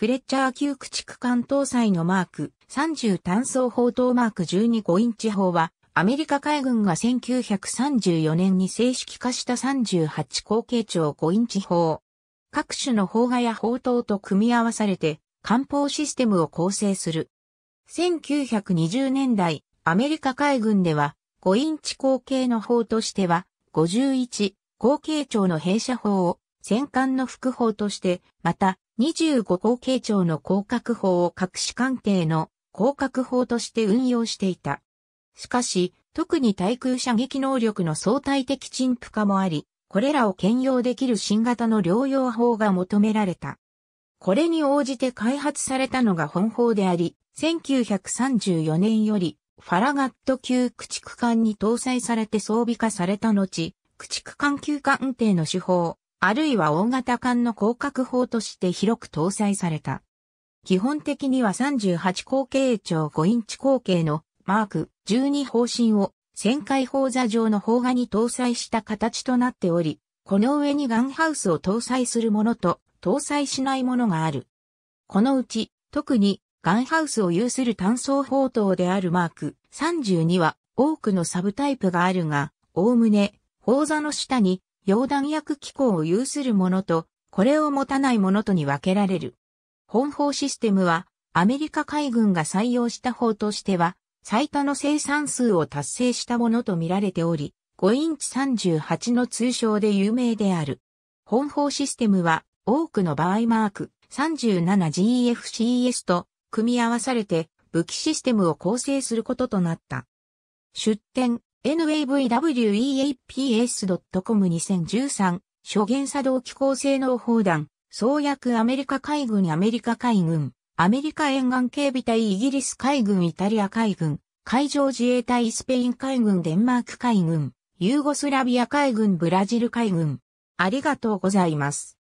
フレッチャー級駆逐艦搭載のマーク30単装砲塔マーク12 5インチ砲は、アメリカ海軍が1934年に正式化した38口径長5インチ砲。各種の砲画や砲塔と組み合わされて、艦砲システムを構成する。1920年代、アメリカ海軍では、5インチ口径の砲としては、51口径長の弊社砲を戦艦の副砲として、また、25口径長の広角砲を隠し艦艇の広角砲として運用していた。しかし、特に対空射撃能力の相対的陳腐化もあり、これらを兼用できる新型の療養法が求められた。これに応じて開発されたのが本法であり、1934年よりファラガット級駆逐艦に搭載されて装備化された後、駆逐艦級艦艇の手法、あるいは大型艦の広角砲として広く搭載された。基本的には38口径長5インチ口径のマーク12方針を旋回砲座上の砲画に搭載した形となっており、この上にガンハウスを搭載するものと搭載しないものがある。このうち、特にガンハウスを有する単装砲塔であるマーク32は多くのサブタイプがあるが、おおむね砲座の下に溶断薬機構を有するものと、これを持たないものとに分けられる。本法システムは、アメリカ海軍が採用した法としては、最多の生産数を達成したものと見られており、5インチ38の通称で有名である。本法システムは、多くの場合マーク 37GFCS と組み合わされて武器システムを構成することとなった。出展、NAVWEAPS.com2013 諸元作動機構性能砲弾創薬アメリカ海軍アメリカ海軍アメリカ沿岸警備隊イギリス海軍イタリア海軍海上自衛隊スペイン海軍デンマーク海軍ユーゴスラビア海軍ブラジル海軍ありがとうございます。